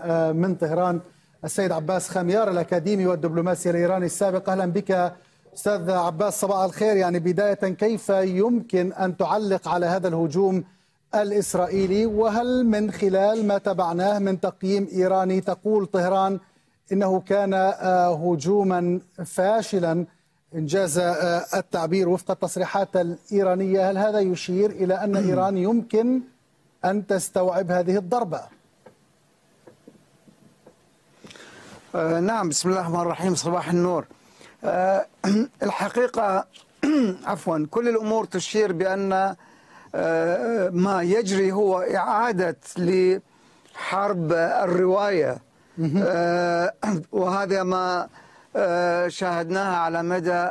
آه، من طهران السيد عباس خميار الأكاديمي والدبلوماسي الإيراني السابق أهلا بك أستاذ عباس صباح الخير يعني بداية كيف يمكن أن تعلق على هذا الهجوم الإسرائيلي وهل من خلال ما تبعناه من تقييم إيراني تقول طهران إنه كان آه، هجوما فاشلا إنجاز آه، التعبير وفق التصريحات الإيرانية هل هذا يشير إلى أن إيران يمكن أن تستوعب هذه الضربة؟ آه نعم بسم الله الرحمن الرحيم صباح النور آه الحقيقة عفوا كل الأمور تشير بأن آه،, آه ما يجري هو إعادة لحرب الرواية آه وهذا ما آه شاهدناها على مدى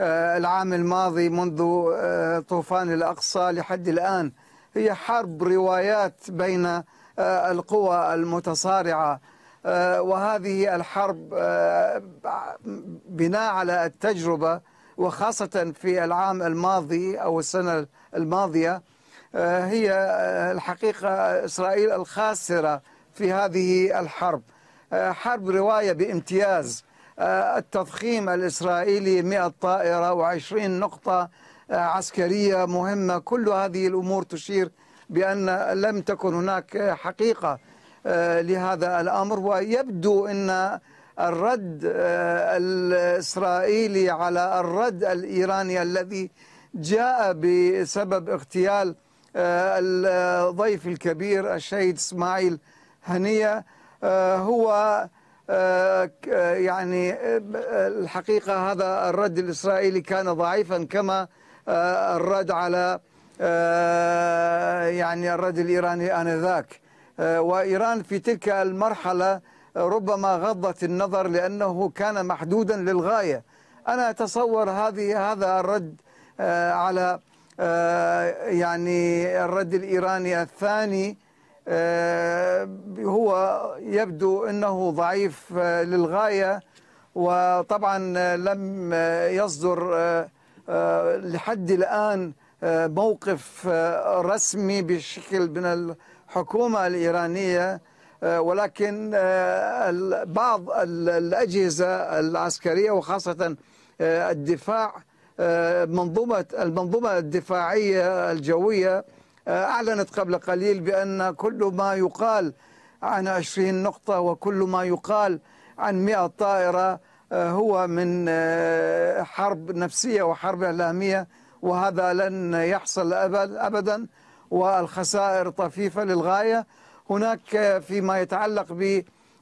آه، العام الماضي منذ آه، طوفان الأقصى لحد الآن هي حرب روايات بين القوى المتصارعة آه، وهذه الحرب آه، بناء على التجربة وخاصة في العام الماضي أو السنة الماضية آه، هي الحقيقة إسرائيل الخاسرة في هذه الحرب حرب رواية بامتياز التضخيم الإسرائيلي 100 طائرة و20 نقطة عسكرية مهمة كل هذه الأمور تشير بأن لم تكن هناك حقيقة آه، لهذا الأمر ويبدو أن الرد آه، الإسرائيلي على الرد الإيراني الذي جاء بسبب اغتيال آه، الضيف الكبير الشهيد اسماعيل هنيه هو يعني الحقيقه هذا الرد الاسرائيلي كان ضعيفا كما الرد على يعني الرد الايراني انذاك آه، وإيران في تلك المرحلة آه، ربما غضت النظر لأنه كان محدودا للغاية أنا أتصور هذه هذا الرد آه، على يعني الرد الإيراني الثاني هو يبدو أنه ضعيف للغاية وطبعا لم يصدر لحد الآن موقف رسمي بشكل من الحكومة الإيرانية آه، ولكن آه، بعض الأجهزة العسكرية وخاصة آه، الدفاع منظومة المنظومة الدفاعية الجوية أعلنت قبل قليل بأن كل ما يقال عن 20 نقطة وكل ما يقال عن 100 طائرة هو من حرب نفسية وحرب إعلامية وهذا لن يحصل أبدا والخسائر طفيفة للغاية هناك فيما يتعلق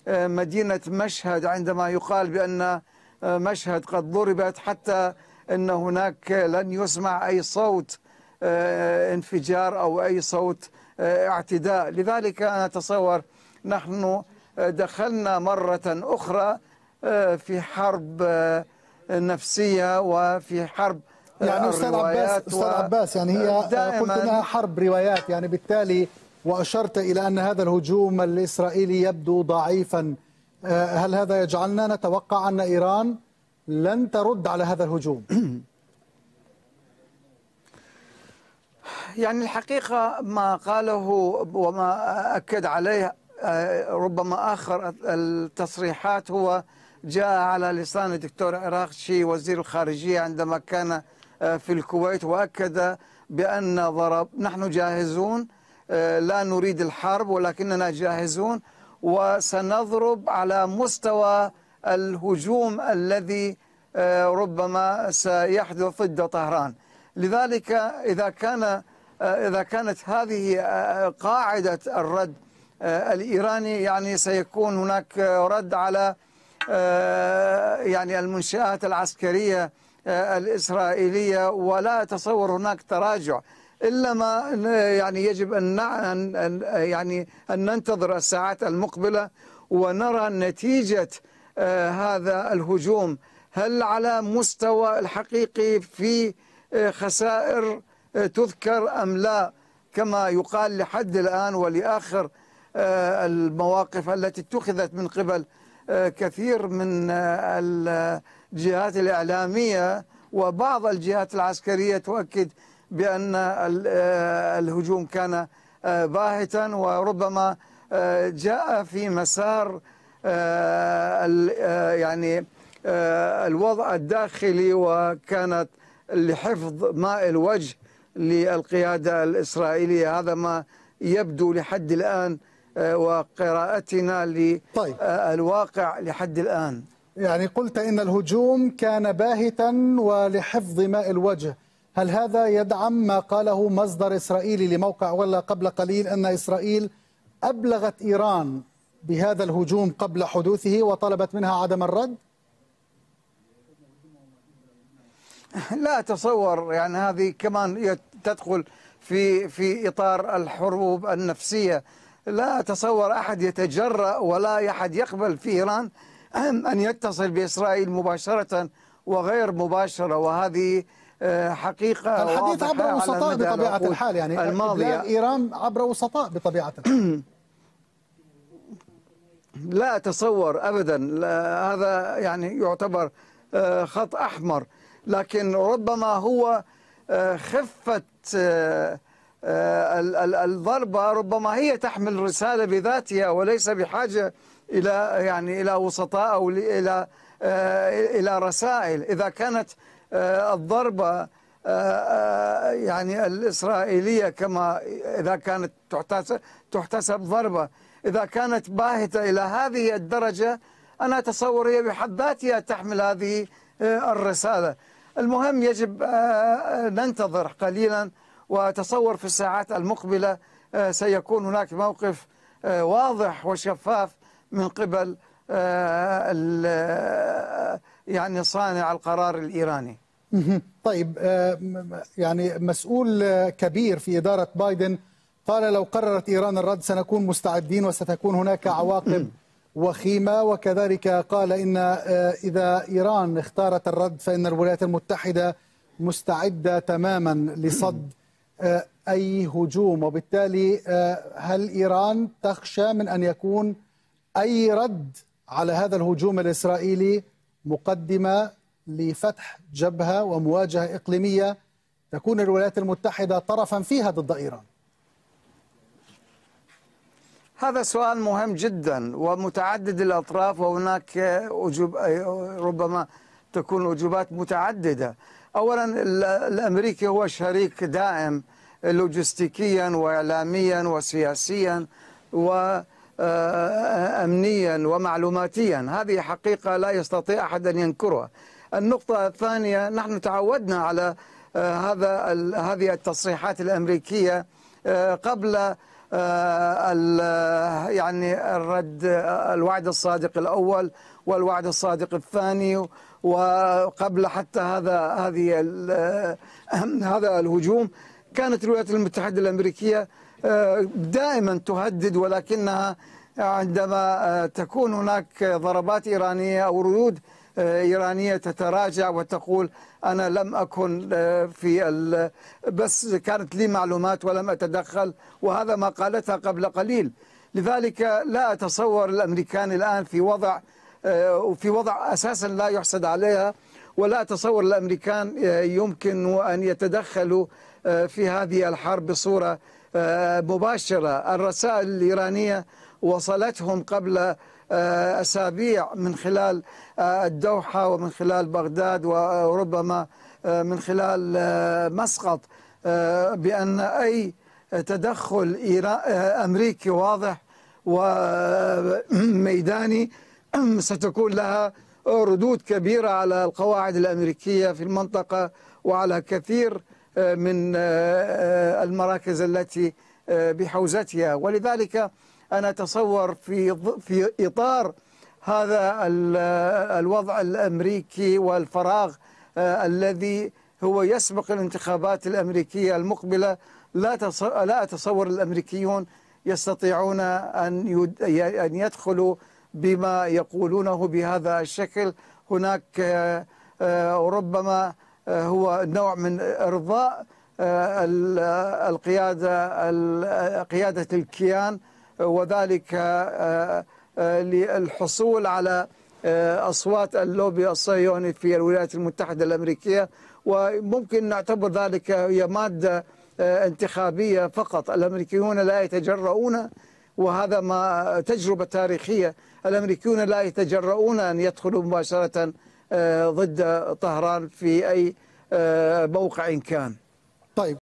بمدينة مشهد عندما يقال بأن مشهد قد ضربت حتى أن هناك لن يسمع أي صوت انفجار أو أي صوت اعتداء لذلك أنا أتصور نحن دخلنا مرة أخرى في حرب نفسية وفي حرب يعني آه، استاذ عباس استاذ عباس يعني هي آه، قلت انها حرب روايات يعني بالتالي واشرت الى ان هذا الهجوم الاسرائيلي يبدو ضعيفا آه، هل هذا يجعلنا نتوقع ان ايران لن ترد على هذا الهجوم يعني الحقيقه ما قاله وما اكد عليه ربما اخر التصريحات هو جاء على لسان الدكتور عراقشي وزير الخارجية عندما كان آه، في الكويت وأكد بأن ضرب نحن جاهزون آه، لا نريد الحرب ولكننا جاهزون وسنضرب على مستوى الهجوم الذي آه، ربما سيحدث ضد طهران لذلك إذا كان إذا كانت هذه قاعدة الرد الإيراني يعني سيكون هناك رد على يعني المنشآت العسكرية آه، الإسرائيلية ولا أتصور هناك تراجع إلا ما يعني يجب أن يعني أن ننتظر الساعات المقبلة ونرى نتيجة آه، هذا الهجوم هل على مستوى الحقيقي في آه، خسائر تذكر أم لا كما يقال لحد الآن ولآخر المواقف التي اتخذت من قبل كثير من الجهات الإعلامية وبعض الجهات العسكرية تؤكد بأن آه، الهجوم كان آه، باهتا وربما آه، جاء في مسار يعني الوضع الداخلي وكانت لحفظ ماء الوجه للقيادة الإسرائيلية هذا ما يبدو لحد الآن وقراءتنا للواقع طيب. لحد الآن يعني قلت إن الهجوم كان باهتا ولحفظ ماء الوجه هل هذا يدعم ما قاله مصدر إسرائيلي لموقع ولا قبل قليل أن إسرائيل أبلغت إيران بهذا الهجوم قبل حدوثه وطلبت منها عدم الرد؟ لا أتصور يعني هذه كمان تدخل في في إطار الحروب النفسية لا أتصور أحد يتجرأ ولا أحد يقبل في إيران أن يتصل بإسرائيل مباشرة وغير مباشرة وهذه آه، حقيقة الحديث عبر وسطاء بطبيعة الحال يعني الماضية إيران عبر وسطاء بطبيعة الحال لا أتصور أبدا لا هذا يعني يعتبر آه، خط أحمر لكن ربما هو آه، خفة الضربة ربما هي تحمل رسالة بذاتها وليس بحاجة إلى يعني إلى وسطاء أو إلى آه، إلى رسائل إذا كانت آه، الضربة آه، يعني الإسرائيلية كما إذا كانت تحتسب, تحتسب ضربة إذا كانت باهتة إلى هذه الدرجة أنا أتصور هي بحد ذاتها تحمل هذه الرسالة المهم يجب ننتظر قليلا وتصور في الساعات المقبلة سيكون هناك موقف واضح وشفاف من قبل آه، آه، يعني صانع القرار الإيراني طيب آه، يعني مسؤول كبير في إدارة بايدن قال لو قررت إيران الرد سنكون مستعدين وستكون هناك عواقب وخيمة وكذلك قال إن إذا إيران اختارت الرد فإن الولايات المتحدة مستعدة تماما لصد أي هجوم وبالتالي هل إيران تخشى من أن يكون أي رد على هذا الهجوم الإسرائيلي مقدمة لفتح جبهة ومواجهة إقليمية تكون الولايات المتحدة طرفا فيها ضد إيران هذا سؤال مهم جدا ومتعدد الأطراف وهناك أجوب ربما تكون أجوبات متعددة أولا الأمريكي هو شريك دائم لوجستيكيا وإعلاميا وسياسيا و آه، آه، آه، أمنيا ومعلوماتيا هذه حقيقة لا يستطيع أحد أن ينكرها النقطة الثانية نحن تعودنا على هذا هذه التصريحات الأمريكية قبل يعني الرد الوعد الصادق الأول والوعد الصادق الثاني وقبل حتى هذا هذه هذا الهجوم كانت الولايات المتحدة الأمريكية دائما تهدد ولكنها عندما آه، تكون هناك ضربات إيرانية أو ردود آه، إيرانية تتراجع وتقول أنا لم أكن آه، في ال... بس كانت لي معلومات ولم أتدخل وهذا ما قالتها قبل قليل لذلك لا أتصور الأمريكان الآن في وضع في وضع أساسا لا يحسد عليها ولا أتصور الأمريكان يمكن أن يتدخلوا في هذه الحرب بصورة مباشرة الرسائل الإيرانية وصلتهم قبل آه، أسابيع من خلال آه، الدوحة ومن خلال بغداد وربما آه، من خلال مسقط بأن أي تدخل أمريكي واضح وميداني ستكون لها ردود كبيرة على القواعد الأمريكية في المنطقة وعلى كثير آه، من آه، آه، المراكز التي بحوزتها ولذلك أنا أتصور في في إطار هذا الوضع الأمريكي والفراغ الذي هو يسبق الانتخابات الأمريكية المقبلة لا لا أتصور الأمريكيون يستطيعون أن أن يدخلوا بما يقولونه بهذا الشكل هناك ربما آه، هو نوع من إرضاء آه، آه، القيادة قيادة الكيان وذلك للحصول على أصوات اللوبي الصهيوني في الولايات المتحدة الأمريكية وممكن نعتبر ذلك هي مادة انتخابية فقط الأمريكيون لا يتجرؤون وهذا ما تجربة تاريخية الأمريكيون لا يتجرؤون أن يدخلوا مباشرة آه، ضد طهران في أي آه، موقع كان طيب